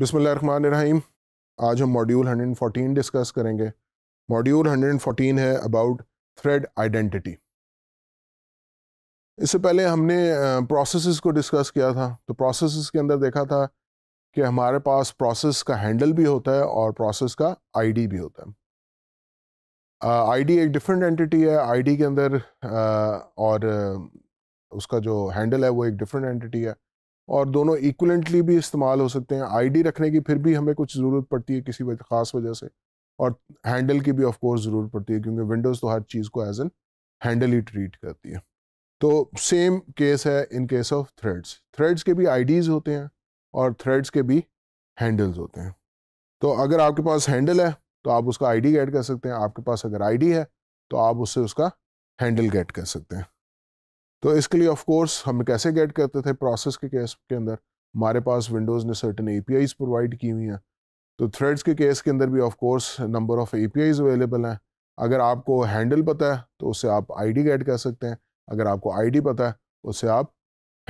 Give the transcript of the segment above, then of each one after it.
रहीम आज हम module 114 discuss करेंगे मॉड्यूल 114 है अबाउट थ्रेड आइडेंटिटी इससे पहले हमने प्रोसेसेस को डिस्कस किया था तो प्रोसेसेस के अंदर देखा था कि हमारे पास प्रोसेस का हैंडल भी होता है और प्रोसेस का आईडी भी होता है आईडी एक डिफरेंट एंटिटी है आईडी के अंदर और उसका जो हैंडल है वो एक डिफरेंट एंटिटी है और दोनों इक्वलेंटली भी इस्तेमाल हो सकते हैं आईडी रखने की फिर भी हमें कुछ ज़रूरत पड़ती है किसी ख़ास वजह से और हैंडल की भी ऑफ कोर्स ज़रूरत पड़ती है क्योंकि विंडोज़ तो हर चीज़ को एज एन हैंडल ही ट्रीट करती है तो सेम केस है in case of threads threads के भी आई होते हैं और थ्रेड्स के भी हैंडल्स होते हैं तो अगर आपके पास हैंडल है तो आप उसका आईडी गेट कर सकते हैं आपके पास अगर आईडी है तो आप उससे उसका हैंडल गेट कर सकते हैं तो इसके लिए ऑफकोर्स हम कैसे गेट करते थे प्रोसेस के केस के अंदर हमारे पास विंडोज़ ने सर्टन ए प्रोवाइड की हुई हैं तो थ्रेड्स के केस के अंदर भी of course number of a available हैं अगर आपको हैंडल पता है तो उससे आप आईडी गेट कर सकते हैं अगर आपको आईडी पता है उससे आप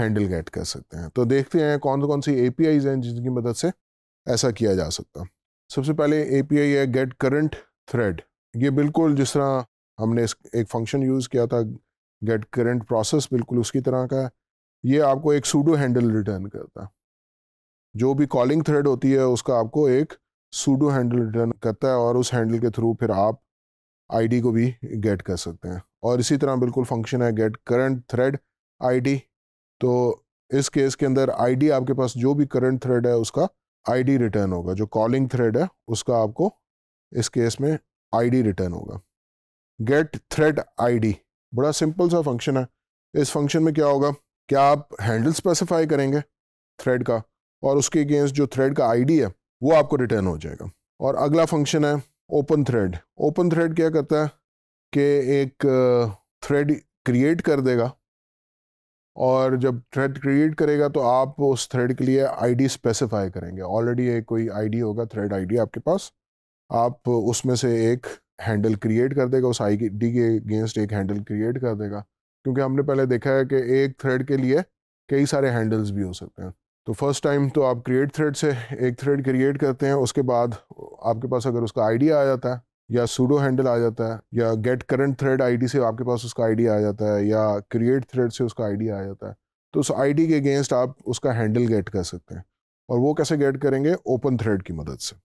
हैंडल गेट कर सकते हैं तो देखते हैं कौन कौन सी ए हैं जिनकी मदद से ऐसा किया जा सकता सबसे पहले ए है गेट करंट थ्रेड ये बिल्कुल जिस तरह हमने एक फंक्शन यूज़ किया था गेट करंट प्रोसेस बिल्कुल उसकी तरह का है ये आपको एक सूडो हैंडल रिटर्न करता है जो भी कॉलिंग थ्रेड होती है उसका आपको एक सूडो हैंडल रिटर्न करता है और उस हैंडल के थ्रू फिर आप आईडी को भी गेट कर सकते हैं और इसी तरह बिल्कुल फंक्शन है गेट करंट थ्रेड आईडी तो इस केस के अंदर आईडी आपके पास जो भी करंट थ्रेड है उसका आईडी रिटर्न होगा जो कॉलिंग थ्रेड है उसका आपको इस केस में आईडी रिटर्न होगा गेट थ्रेड आईडी बड़ा सिंपल सा फंक्शन है इस फंक्शन में क्या होगा क्या आप हैंडल स्पेसिफाई करेंगे थ्रेड का और उसके अगेंस्ट जो थ्रेड का आईडी है वो आपको रिटर्न हो जाएगा और अगला फंक्शन है ओपन थ्रेड ओपन थ्रेड क्या करता है कि एक थ्रेड क्रिएट कर देगा और जब थ्रेड क्रिएट करेगा तो आप उस थ्रेड के लिए आईडी स्पेसिफाई करेंगे ऑलरेडी एक कोई आईडी होगा थ्रेड आईडी आपके पास आप उसमें से एक हैंडल क्रिएट कर देगा उस आई डी के अगेंस्ट एक हैंडल क्रिएट कर देगा क्योंकि हमने पहले देखा है कि एक थ्रेड के लिए कई सारे हैंडल्स भी हो सकते हैं तो फर्स्ट टाइम तो आप क्रिएट थ्रेड से एक थ्रेड क्रिएट करते हैं उसके बाद आपके पास अगर उसका आइडिया आ जाता है या सूडो हैंडल आ जाता है या गेट करंट थ्रेड आईडी से आपके पास उसका आईडी आ जाता है या क्रिएट थ्रेड से उसका आईडी आ जाता है तो उस आईडी के अगेंस्ट आप उसका हैंडल गेट कर सकते हैं और वो कैसे गेट करेंगे ओपन थ्रेड की मदद से